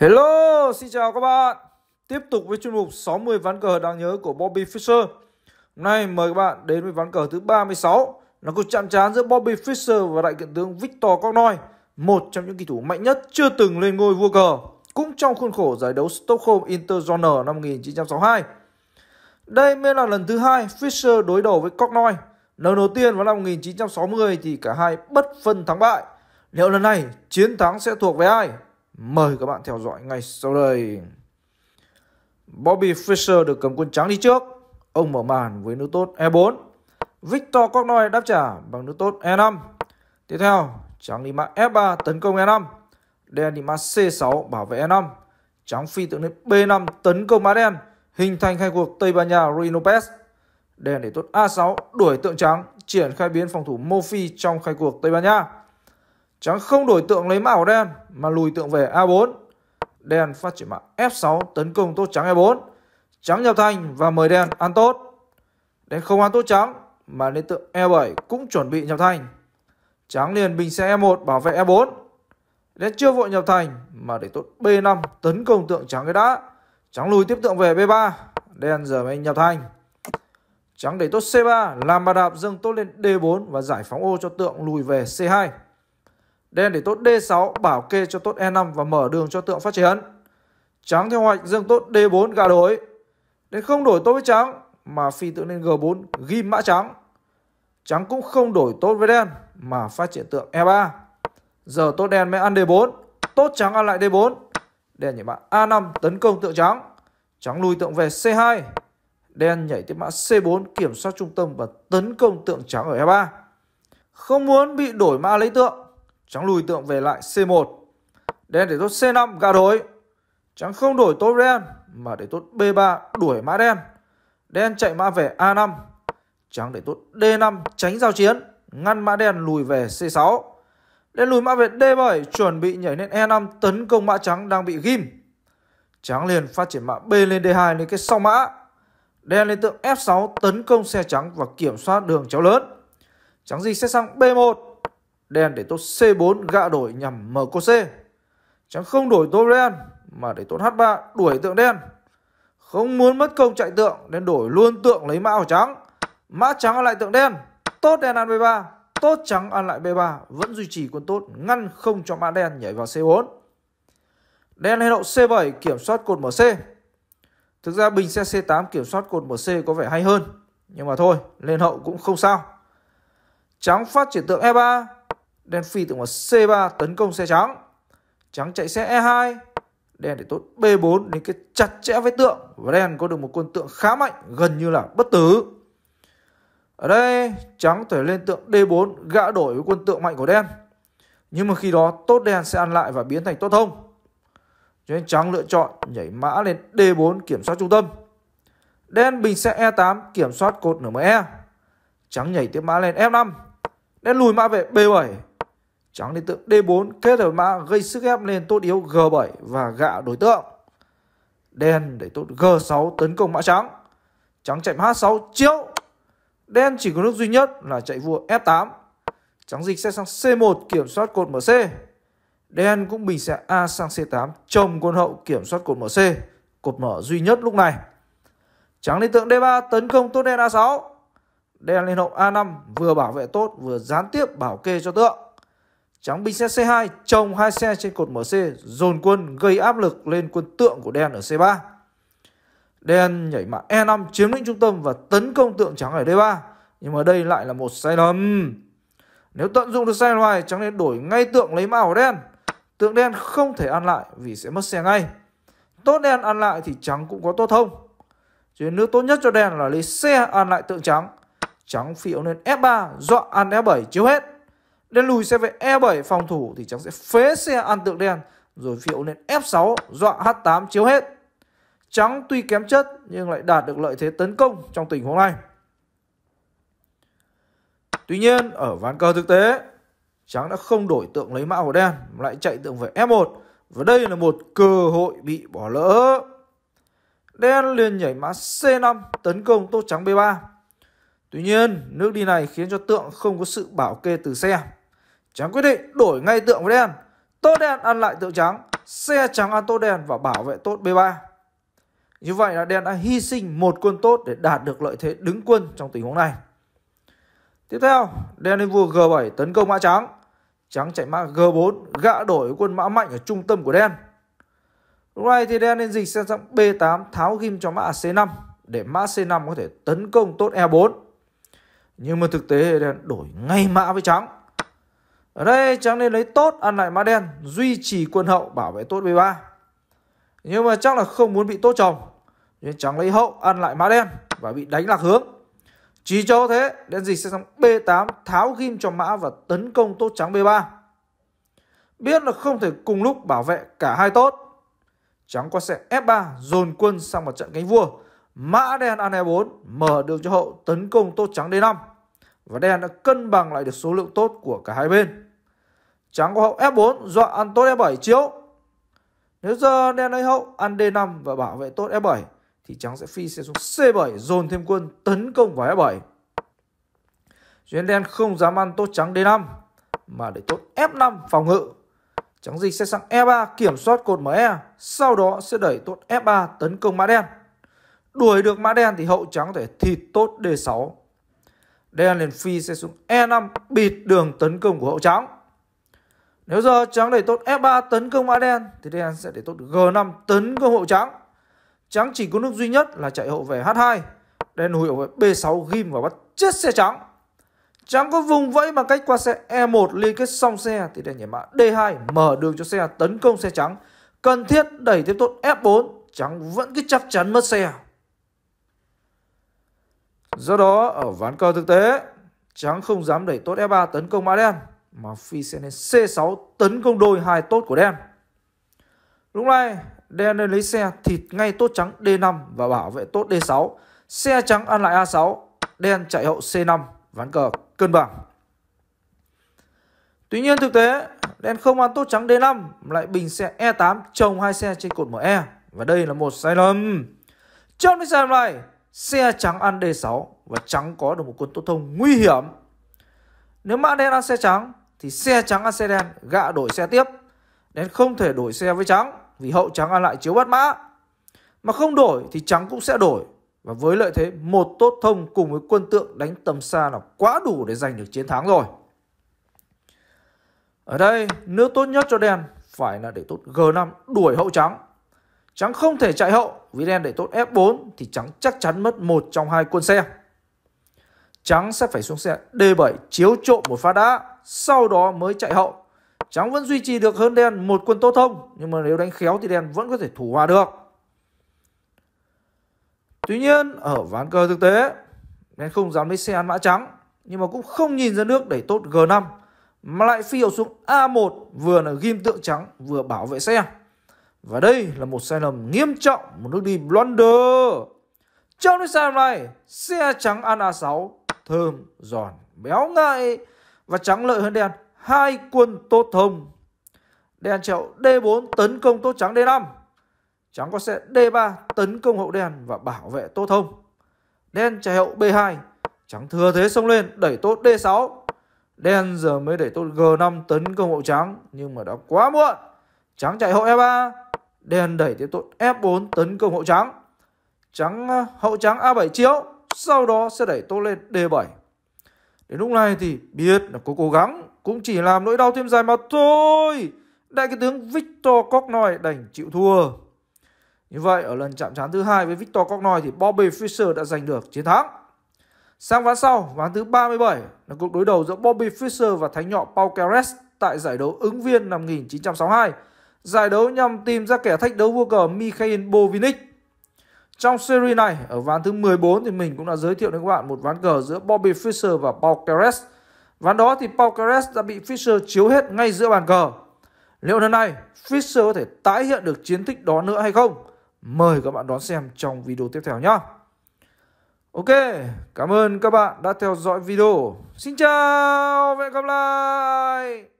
Hello, xin chào các bạn. Tiếp tục với chuyên mục 60 ván cờ đáng nhớ của Bobby Fischer. Hôm nay mời các bạn đến với ván cờ thứ 36 là cuộc chạm trán giữa Bobby Fischer và đại kiện tướng Victor Kornoi, một trong những kỳ thủ mạnh nhất chưa từng lên ngôi vua cờ, cũng trong khuôn khổ giải đấu Stockholm Interjournal năm 1962. Đây mới là lần thứ hai Fischer đối đầu với Kornoi. Lần đầu tiên vào năm 1960 thì cả hai bất phân thắng bại. Liệu lần này chiến thắng sẽ thuộc về ai? Mời các bạn theo dõi ngay sau đây. Bobby Fischer được cầm quân trắng đi trước. Ông mở màn với nước tốt E4. Victor Cognoy đáp trả bằng nước tốt E5. Tiếp theo, trắng đi mã F3 tấn công E5. Đen đi mã C6 bảo vệ E5. Trắng phi tượng lên B5 tấn công mã đen. Hình thành khai cuộc Tây Ban Nha Rui Lopez. Đen để tốt A6 đuổi tượng trắng triển khai biến phòng thủ Mofi trong khai cuộc Tây Ban Nha. Trắng không đổi tượng lấy mã đen mà lùi tượng về A4. Đen phát triển mã F6 tấn công tốt trắng E4. Trắng nhập thanh và mời đen ăn tốt. Đen không ăn tốt trắng mà lên tượng E7 cũng chuẩn bị nhập thanh. Trắng liền bình xe E1 bảo vệ E4. Đen chưa vội nhập thành mà để tốt B5 tấn công tượng trắng cái đã. Trắng lùi tiếp tượng về B3. Đen giờ mới nhập thành. Trắng để tốt C3 làm bà đạp dâng tốt lên D4 và giải phóng ô cho tượng lùi về C2. Đen để tốt D6 bảo kê cho tốt E5 và mở đường cho tượng phát triển. Trắng theo hoạch dương tốt D4 gà đối. Đen không đổi tốt với trắng mà phi tượng lên G4 ghim mã trắng. Trắng cũng không đổi tốt với đen mà phát triển tượng E3. Giờ tốt đen mới ăn D4, tốt trắng ăn lại D4. Đen nhảy mã A5 tấn công tượng trắng. Trắng lùi tượng về C2. Đen nhảy tiếp mã C4 kiểm soát trung tâm và tấn công tượng trắng ở E3. Không muốn bị đổi mã lấy tượng Trắng lùi tượng về lại C1. Đen để tốt C5 gà đối. Trắng không đổi tốt đen mà để tốt B3 đuổi mã đen. Đen chạy mã về A5. Trắng để tốt D5 tránh giao chiến. Ngăn mã đen lùi về C6. Đen lùi mã về D7 chuẩn bị nhảy lên E5 tấn công mã trắng đang bị ghim. Trắng liền phát triển mã B lên D2 lên cái sau mã. Đen lên tượng F6 tấn công xe trắng và kiểm soát đường chéo lớn. Trắng di xét sang B1 đen để tốt C4 gạ đổi nhằm mở cô C. Trắng không đổi tốt đen mà để tốt H3 đuổi tượng đen. Không muốn mất công chạy tượng nên đổi luôn tượng lấy mã màu trắng. Mã trắng ăn lại tượng đen. Tốt đen ăn B3. Tốt trắng ăn lại B3 vẫn duy trì quân tốt ngăn không cho mã đen nhảy vào C4. Đen lên hậu C7 kiểm soát cột mở C. Thực ra bình xe C8 kiểm soát cột mở C có vẻ hay hơn. Nhưng mà thôi, lên hậu cũng không sao. Trắng phát triển tượng E3 Đen phi tượng ngoặt C3 tấn công xe trắng. Trắng chạy xe E2. Đen để tốt B4 đến cái chặt chẽ với tượng. Và đen có được một quân tượng khá mạnh, gần như là bất tử. Ở đây trắng thể lên tượng D4 gã đổi với quân tượng mạnh của đen. Nhưng mà khi đó tốt đen sẽ ăn lại và biến thành tốt thông. Cho nên trắng lựa chọn nhảy mã lên D4 kiểm soát trung tâm. Đen bình xe E8 kiểm soát cột nửa mở e, Trắng nhảy tiếp mã lên F5. Đen lùi mã về B7 Trắng lên tượng D4 kết hợp mã gây sức ép lên tốt yếu G7 và gạ đối tượng. Đen để tốt G6 tấn công mã trắng. Trắng chạy H6 chiếu. Đen chỉ có nước duy nhất là chạy vua F8. Trắng dịch sẽ sang C1 kiểm soát cột MC. Đen cũng bình sẽ A sang C8 chồng quân hậu kiểm soát cột MC. Cột mở duy nhất lúc này. Trắng lên tượng D3 tấn công tốt đen A6. Đen lên hậu A5 vừa bảo vệ tốt vừa gián tiếp bảo kê cho tượng. Trắng binh xe C2 trồng hai xe trên cột MC dồn quân gây áp lực lên quân tượng của đen ở C3. Đen nhảy mã E5 chiếm lĩnh trung tâm và tấn công tượng trắng ở D3. Nhưng mà đây lại là một sai lầm. Nếu tận dụng được sai hoài, trắng nên đổi ngay tượng lấy mã của đen. Tượng đen không thể ăn lại vì sẽ mất xe ngay. Tốt đen ăn lại thì trắng cũng có tốt thông Chiến nước tốt nhất cho đen là lấy xe ăn lại tượng trắng. Trắng phiếu lên F3 dọa ăn F7 chiếu hết đen lùi xe về E7 phòng thủ thì trắng sẽ phế xe ăn tượng đen rồi phiệu lên F6 dọa H8 chiếu hết. Trắng tuy kém chất nhưng lại đạt được lợi thế tấn công trong tình huống này. Tuy nhiên ở ván cờ thực tế Trắng đã không đổi tượng lấy mã của đen mà lại chạy tượng về F1 và đây là một cơ hội bị bỏ lỡ. Đen liền nhảy mã C5 tấn công tốt trắng B3. Tuy nhiên, nước đi này khiến cho tượng không có sự bảo kê từ xe. Trắng quyết định đổi ngay tượng với đen. Tốt đen ăn lại tượng trắng. Xe trắng ăn tốt đen và bảo vệ tốt B3. Như vậy là đen đã hy sinh một quân tốt để đạt được lợi thế đứng quân trong tình huống này. Tiếp theo, đen lên vua G7 tấn công mã trắng. Trắng chạy mã G4 gạ đổi quân mã mạnh ở trung tâm của đen. Lúc này thì đen lên dịch sang B8 tháo ghim cho mã C5 để mã C5 có thể tấn công tốt E4. Nhưng mà thực tế đen đổi ngay mã với trắng. Ở đây trắng nên lấy tốt ăn lại mã đen, duy trì quân hậu bảo vệ tốt B3. Nhưng mà chắc là không muốn bị tốt chồng, nên trắng lấy hậu ăn lại mã đen và bị đánh lạc hướng. Chỉ cho thế, đen dịch sẽ sang B8 tháo ghim cho mã và tấn công tốt trắng B3. Biết là không thể cùng lúc bảo vệ cả hai tốt. Trắng qua sẽ F3 dồn quân sang một trận cánh vua. Mã đen ăn E4 mở đường cho hậu tấn công tốt trắng D5. Và đen đã cân bằng lại được số lượng tốt của cả hai bên. Trắng có hậu F4 dọa ăn tốt e 7 chiếu. Nếu giờ đen lấy hậu ăn D5 và bảo vệ tốt e 7 thì trắng sẽ phi xe xuống C7 dồn thêm quân tấn công vào e 7 Chuyến đen không dám ăn tốt trắng D5 mà để tốt F5 phòng ngự. Trắng dịch sẽ sang E3 kiểm soát cột mở e sau đó sẽ đẩy tốt F3 tấn công mã đen. Đuổi được mã đen thì hậu trắng thể thịt tốt D6. Đen liền phi sẽ xuống E5 bịt đường tấn công của hậu trắng. Nếu giờ trắng đẩy tốt F3 tấn công mã đen thì đen sẽ đẩy tốt G5 tấn công hậu trắng. Trắng chỉ có nước duy nhất là chạy hậu về H2. Đen hủy hậu về B6 ghim và bắt chết xe trắng. Trắng có vùng vẫy bằng cách qua xe E1 liên kết xong xe thì đen nhảy mã D2 mở đường cho xe tấn công xe trắng. Cần thiết đẩy tiếp tốt F4, trắng vẫn cứ chắc chắn mất xe. Do đó ở ván cờ thực tế, trắng không dám đẩy tốt F3 tấn công mã đen mà Phi sẽ lên C6 tấn công đôi hai tốt của đen. Lúc này đen lên lấy xe thịt ngay tốt trắng D5 và bảo vệ tốt D6. Xe trắng ăn lại A6, đen chạy hậu C5, ván cờ cân bằng. Tuy nhiên thực tế đen không ăn tốt trắng D5 lại bình xe E8 trồng hai xe trên cột ME và đây là một sai lầm. Trong cái sai lầm này xe trắng ăn D6 và trắng có được một quân tốt thông nguy hiểm. Nếu mã đen ăn xe trắng thì xe trắng xe đen gạ đổi xe tiếp nên không thể đổi xe với trắng vì hậu trắng ăn lại chiếu bắt mã mà không đổi thì trắng cũng sẽ đổi và với lợi thế một tốt thông cùng với quân tượng đánh tầm xa là quá đủ để giành được chiến thắng rồi ở đây nước tốt nhất cho đen phải là để tốt G5 đuổi hậu trắng trắng không thể chạy hậu vì đen để tốt F4 thì trắng chắc chắn mất một trong hai quân xe trắng sẽ phải xuống xe D7 chiếu trộm một phát đã sau đó mới chạy hậu. Trắng vẫn duy trì được hơn đen một quân tốt thông, nhưng mà nếu đánh khéo thì đen vẫn có thể thủ hòa được. Tuy nhiên, ở ván cờ thực tế, đen không dám lấy xe ăn mã trắng, nhưng mà cũng không nhìn ra nước đẩy tốt G5, mà lại phi hậu xuống A1 vừa là ghim tượng trắng vừa bảo vệ xe. Và đây là một sai lầm nghiêm trọng, một nước đi blunder. Trong nước sai lầm này, xe trắng ăn A6 thơm, giòn, béo ngậy và trắng lợi hơn đen hai quân tốt thông. Đen chậu D4 tấn công tốt trắng D5. Trắng có sẽ D3 tấn công hậu đen và bảo vệ tốt thông. Đen chạy hậu B2. Trắng thừa thế xông lên đẩy tốt D6. Đen giờ mới đẩy tốt G5 tấn công hậu trắng nhưng mà đã quá muộn. Trắng chạy hậu E3. Đen đẩy tiếp tốt F4 tấn công hậu trắng. Trắng hậu trắng A7 chiếu, sau đó sẽ đẩy tốt lên D7. Đến lúc này thì biết là cô cố gắng cũng chỉ làm nỗi đau thêm dài mà thôi. Đại cái tướng Victor Cognoy đành chịu thua. Như vậy, ở lần chạm trán thứ hai với Victor Cognoy thì Bobby Fischer đã giành được chiến thắng. Sang ván sau, ván thứ 37 là cuộc đối đầu giữa Bobby Fischer và thánh nhọ Paul Keres tại giải đấu ứng viên năm 1962. Giải đấu nhằm tìm ra kẻ thách đấu vua cờ Mikhail Bovinic. Trong series này, ở ván thứ 14 thì mình cũng đã giới thiệu đến các bạn một ván cờ giữa Bobby Fischer và Paul Keres. Ván đó thì Paul Keres đã bị Fischer chiếu hết ngay giữa bàn cờ. Liệu lần này Fischer có thể tái hiện được chiến tích đó nữa hay không? Mời các bạn đón xem trong video tiếp theo nhé. Ok, cảm ơn các bạn đã theo dõi video. Xin chào, và hẹn gặp lại.